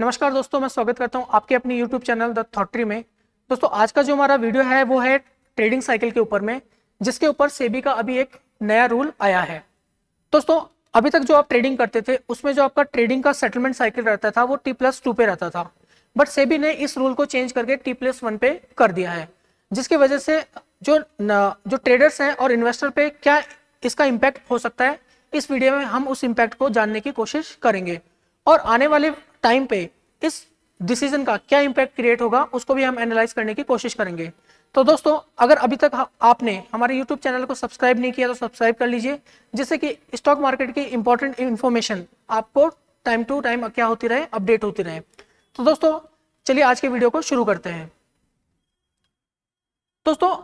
नमस्कार दोस्तों मैं स्वागत करता हूं आपके अपनी YouTube चैनल द थॉट्री में दोस्तों आज का जो हमारा वीडियो है वो है ट्रेडिंग साइकिल के ऊपर में जिसके ऊपर सेबी का अभी एक नया रूल आया है दोस्तों अभी तक जो आप ट्रेडिंग करते थे उसमें जो आपका ट्रेडिंग का सेटलमेंट साइकिल रहता था वो टी प्लस टू पे रहता था बट सेबी ने इस रूल को चेंज करके टी प्लस वन पे कर दिया है जिसकी वजह से जो न, जो ट्रेडर्स हैं और इन्वेस्टर पे क्या इसका इम्पैक्ट हो सकता है इस वीडियो में हम उस इम्पैक्ट को जानने की कोशिश करेंगे और आने वाले टाइम पे इस डिसीजन का क्या इम्पैक्ट क्रिएट होगा उसको भी हम एनालाइज करने की कोशिश करेंगे तो दोस्तों अगर अभी तक आपने हमारे यूट्यूब चैनल को सब्सक्राइब नहीं किया तो सब्सक्राइब कर लीजिए जिससे कि स्टॉक मार्केट की इंपॉर्टेंट इन्फॉर्मेशन आपको टाइम टू टाइम क्या होती रहे अपडेट होती रहे तो दोस्तों चलिए आज के वीडियो को शुरू करते हैं दोस्तों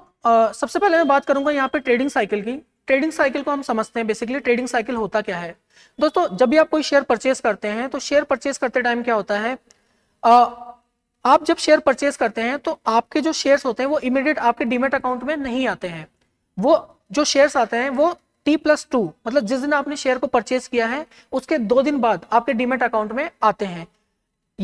सबसे पहले मैं बात करूंगा यहाँ पे ट्रेडिंग साइकिल की ट्रेडिंग साइकिल को हम समझते हैं बेसिकली ट्रेडिंग साइकिल होता क्या है दोस्तों जब भी आप कोई शेयर परचेस करते हैं तो शेयर परचेस करते टाइम क्या होता है आ, आप जब शेयर परचेस करते हैं तो आपके जो शेयर्स होते हैं वो इमीडिएट आपके डीमेट अकाउंट में नहीं आते हैं वो जो शेयर्स आते हैं वो टी प्लस टू मतलब जिस दिन आपने शेयर को परचेस किया है उसके दो दिन बाद आपके डीमेट अकाउंट में आते हैं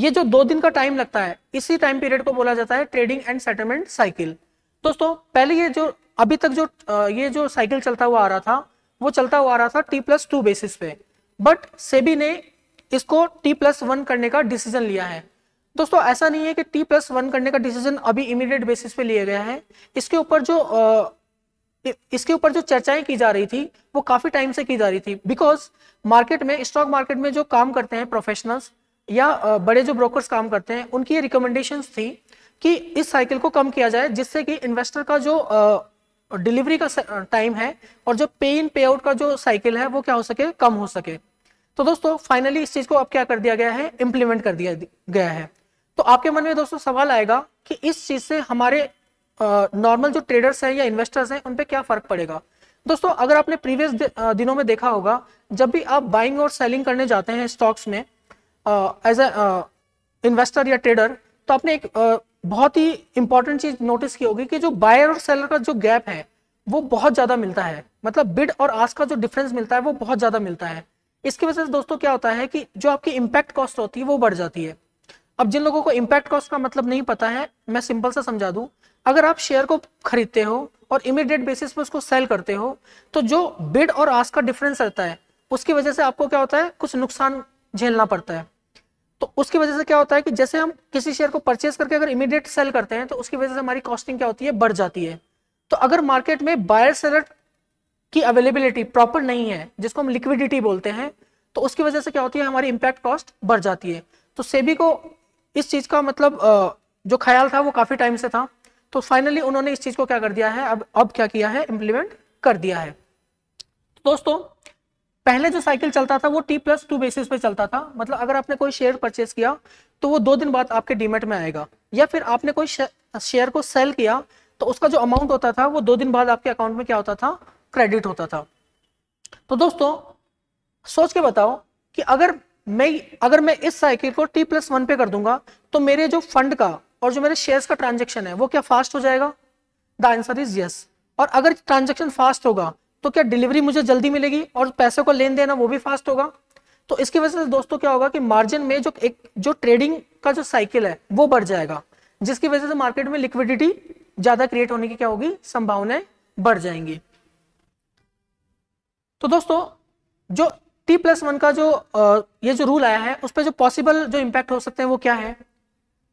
ये जो दो दिन का टाइम लगता है इसी टाइम पीरियड को बोला जाता है ट्रेडिंग एंड सेटलमेंट साइकिल दोस्तों पहले ये जो अभी तक जो ये जो साइकिल चलता हुआ आ रहा था वो चलता हुआ आ रहा था टी प्लस टू बेसिस पे बट सेबी ने इसको टी प्लस वन करने का डिसीजन लिया है दोस्तों ऐसा नहीं है कि टी प्लस वन करने का डिसीजन अभी इमीडिएट बेसिस पे लिया गया है इसके ऊपर जो इसके ऊपर जो चर्चाएं की जा रही थी वो काफी टाइम से की जा रही थी बिकॉज मार्केट में स्टॉक मार्केट में जो काम करते हैं प्रोफेशनल्स या बड़े जो ब्रोकर्स काम करते हैं उनकी ये रिकमेंडेशन थी कि इस साइकिल को कम किया जाए जिससे कि इन्वेस्टर का जो डिलीवरी का टाइम है और जो पे इन पे आउट का जो साइकिल है वो क्या हो सके कम हो सके तो दोस्तों फाइनली इस चीज को अब क्या कर दिया गया है इम्प्लीमेंट कर दिया गया है तो आपके मन में दोस्तों सवाल आएगा कि इस चीज से हमारे नॉर्मल जो ट्रेडर्स हैं या इन्वेस्टर्स हैं उन पर क्या फर्क पड़ेगा दोस्तों अगर आपने प्रीवियस दिनों में देखा होगा जब भी आप बाइंग और सेलिंग करने जाते हैं स्टॉक्स में एज ए इन्वेस्टर या ट्रेडर तो आपने एक बहुत ही इंपॉर्टेंट चीज नोटिस की होगी कि जो बायर और सेलर का जो गैप है वो बहुत ज्यादा मिलता है मतलब बिड और आस का जो डिफरेंस मिलता है वो बहुत ज्यादा मिलता है इसकी वजह से दोस्तों क्या होता है कि जो आपकी इम्पैक्ट कॉस्ट होती है वो बढ़ जाती है अब जिन लोगों को इम्पैक्ट कॉस्ट का मतलब नहीं पता है मैं सिंपल सा समझा दूं अगर आप शेयर को खरीदते हो और इमीडिएट बेसिस पर उसको सेल करते हो तो जो बिड और आस का डिफरेंस रहता है उसकी वजह से आपको क्या होता है कुछ नुकसान झेलना पड़ता है तो उसकी वजह से क्या होता है कि जैसे हम किसी शेयर को परचेज करके अगर इमीडिएट सेल करते हैं तो उसकी वजह से हमारी कॉस्टिंग क्या होती है बढ़ जाती है तो अगर मार्केट में बायर सेलर की अवेलेबिलिटी प्रॉपर नहीं है जिसको हम लिक्विडिटी बोलते हैं तो उसकी वजह से क्या होती है हमारी इम्पैक्ट कॉस्ट बढ़ जाती है तो सेबी को इस चीज़ का मतलब जो ख्याल था वो काफ़ी टाइम से था तो फाइनली उन्होंने इस चीज़ को क्या कर दिया है अब अब क्या किया है इम्प्लीमेंट कर दिया है दोस्तों पहले जो साइकिल चलता था वो टी प्लस टू बेसिस पे चलता था मतलब अगर आपने कोई शेयर परचेस किया तो वो दो दिन बाद आपके डीमेट में आएगा या फिर आपने कोई शेयर को सेल किया तो उसका जो अमाउंट होता था वो दो दिन बाद आपके अकाउंट में क्या होता था क्रेडिट होता था तो दोस्तों सोच के बताओ कि अगर मैं अगर मैं इस साइकिल को टी प्लस वन पे कर दूंगा तो मेरे जो फंड का और जो मेरे शेयर्स का ट्रांजेक्शन है वो क्या फास्ट हो जाएगा द आंसर इज यस और अगर ट्रांजेक्शन फास्ट होगा तो क्या डिलीवरी मुझे जल्दी मिलेगी और पैसे को लेन देना वो भी फास्ट होगा तो इसकी वजह से दोस्तों क्या होगा कि मार्जिन में जो एक जो ट्रेडिंग का जो साइकिल है वो बढ़ जाएगा जिसकी वजह से मार्केट में लिक्विडिटी ज्यादा क्रिएट होने की क्या होगी संभावनाएं बढ़ जाएंगी तो दोस्तों जो टी प्लस वन का जो ये जो रूल आया है उस पर जो पॉसिबल जो इम्पैक्ट हो सकते हैं वो क्या है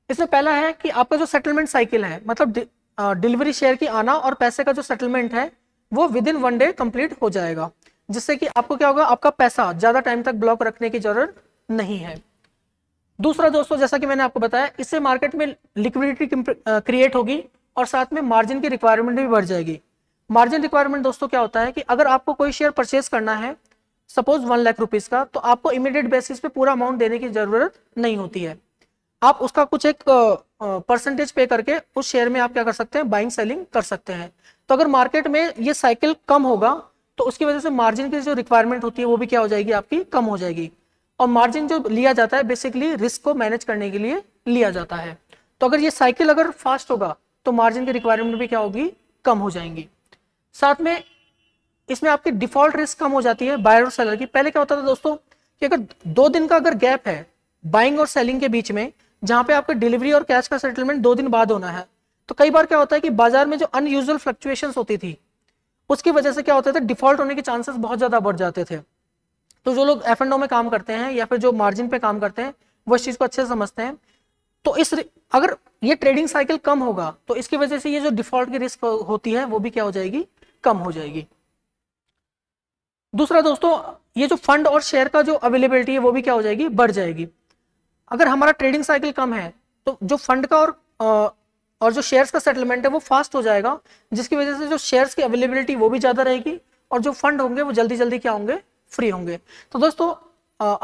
इसमें पहला है कि आपका जो सेटलमेंट साइकिल है मतलब डिलीवरी शेयर की आना और पैसे का जो सेटलमेंट है वो within one day complete हो जाएगा जिससे कि आपको क्या होगा आपका पैसा ज्यादा टाइम तक ब्लॉक रखने की जरूरत नहीं है दूसरा दोस्तों जैसा कि मैंने आपको बताया इससे मार्केट में लिक्विडिटी क्रिएट होगी और साथ में मार्जिन की रिक्वायरमेंट भी बढ़ जाएगी मार्जिन रिक्वायरमेंट दोस्तों क्या होता है कि अगर आपको कोई शेयर परचेज करना है सपोज वन लाख रुपीज का तो आपको इमीडिएट बेसिस पे पूरा अमाउंट देने की जरूरत नहीं होती है आप उसका कुछ एक परसेंटेज पे करके उस शेयर में आप क्या कर सकते हैं बाइंग सेलिंग कर सकते हैं तो अगर मार्केट में ये साइकिल कम होगा तो उसकी वजह से मार्जिन की जो रिक्वायरमेंट होती है वो भी क्या हो जाएगी आपकी कम हो जाएगी और मार्जिन जो लिया जाता है बेसिकली रिस्क को मैनेज करने के लिए लिया जाता है तो अगर ये साइकिल अगर फास्ट होगा तो मार्जिन की रिक्वायरमेंट भी क्या होगी कम हो जाएंगी साथ में इसमें आपकी डिफॉल्ट रिस्क कम हो जाती है बायर और सेलर की पहले क्या होता था दोस्तों कि अगर दो दिन का अगर गैप है बाइंग और सेलिंग के बीच में जहां पे आपके डिलीवरी और कैश का सेटलमेंट दो दिन बाद होना है तो कई बार क्या होता है कि बाजार में जो अनयूजल फ्लक्चुएशन होती थी उसकी वजह से क्या होता था डिफॉल्ट होने के चांसेस बहुत ज्यादा बढ़ जाते थे तो जो लोग एफ एंड ओ में काम करते हैं या फिर जो मार्जिन पे काम करते हैं वो इस चीज को अच्छे से समझते हैं तो इस अगर ये ट्रेडिंग साइकिल कम होगा तो इसकी वजह से ये जो डिफॉल्ट की रिस्क होती है वो भी क्या हो जाएगी कम हो जाएगी दूसरा दोस्तों ये जो फंड और शेयर का जो अवेलेबिलिटी है वो भी क्या हो जाएगी बढ़ जाएगी अगर हमारा ट्रेडिंग साइकिल कम है तो जो फंड का और और जो शेयर्स का सेटलमेंट है वो फास्ट हो जाएगा जिसकी वजह से जो शेयर्स की अवेलेबिलिटी वो भी ज़्यादा रहेगी और जो फंड होंगे वो जल्दी जल्दी क्या होंगे फ्री होंगे तो दोस्तों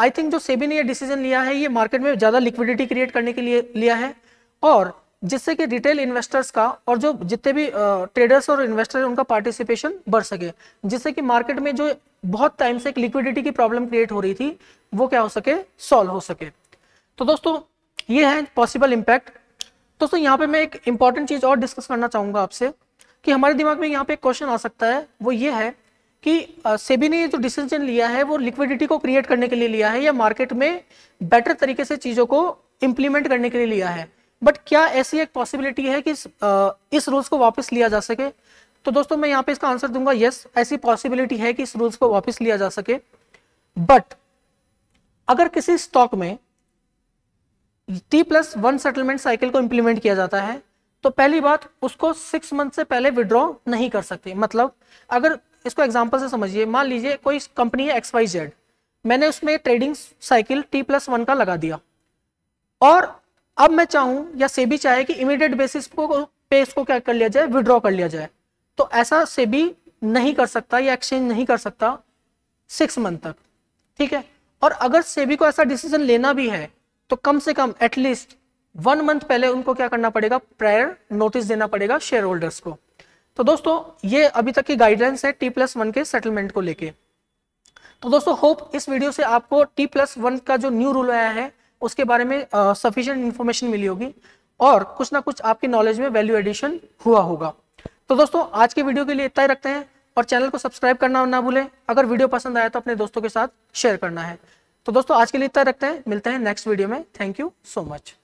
आई थिंक जो सेबी ने ये डिसीजन लिया है ये मार्केट में ज़्यादा लिक्विडिटी क्रिएट करने के लिए लिया है और जिससे कि रिटेल इन्वेस्टर्स का और जो जितने भी ट्रेडर्स और इन्वेस्टर हैं उनका पार्टिसिपेशन बढ़ सके जिससे कि मार्केट में जो बहुत टाइम से एक लिक्विडिटी की प्रॉब्लम क्रिएट हो रही थी वो क्या हो सके सॉल्व हो सके तो दोस्तों ये है पॉसिबल इम्पैक्ट दोस्तों यहाँ पे मैं एक इंपॉर्टेंट चीज और डिस्कस करना चाहूंगा आपसे कि हमारे दिमाग में यहाँ पे एक क्वेश्चन आ सकता है वो ये है कि सेबी ने ये जो डिसीजन लिया है वो लिक्विडिटी को क्रिएट करने के लिए लिया है या मार्केट में बेटर तरीके से चीज़ों को इम्प्लीमेंट करने के लिए लिया है बट क्या ऐसी एक पॉसिबिलिटी है कि इस, इस रूल्स को वापस लिया जा सके तो दोस्तों मैं यहाँ पे इसका आंसर दूंगा यस ऐसी पॉसिबिलिटी है कि इस रूल्स को वापस लिया जा सके बट अगर किसी स्टॉक में T plus one settlement cycle को इंप्लीमेंट किया जाता है तो पहली बात उसको सिक्स मंथ से पहले विड्रॉ नहीं कर सकते मतलब अगर इसको एग्जाम्पल से समझिए मान लीजिए कोई कंपनी है एक्स वाई जेड मैंने उसमें trading cycle T plus one का लगा दिया और अब मैं चाहूँ या सेबी चाहे कि इमीडिएट बेसिस को पे इसको क्या कर लिया जाए विड्रॉ कर लिया जाए तो ऐसा सेबी नहीं कर सकता या एक्सचेंज नहीं कर सकता सिक्स मंथ तक ठीक है और अगर सेबी को ऐसा डिसीजन लेना भी है तो कम से कम एटलीस्ट वन मंथ पहले उनको क्या करना पड़ेगा प्रायर नोटिस देना पड़ेगा शेयर होल्डर्स को तो दोस्तों ये अभी तक की गाइडलाइंस है टी प्लस वन के सेटलमेंट को लेके तो दोस्तों होप इस वीडियो से आपको टी प्लस वन का जो न्यू रूल आया है उसके बारे में सफिशियंट इन्फॉर्मेशन मिली होगी और कुछ ना कुछ आपकी नॉलेज में वैल्यू एडिशन हुआ होगा तो दोस्तों आज के वीडियो के लिए इतना ही रखते हैं और चैनल को सब्सक्राइब करना ना भूलें अगर वीडियो पसंद आया तो अपने दोस्तों के साथ शेयर करना है तो दोस्तों आज के लिए इतना रखते हैं मिलते हैं नेक्स्ट वीडियो में थैंक यू सो मच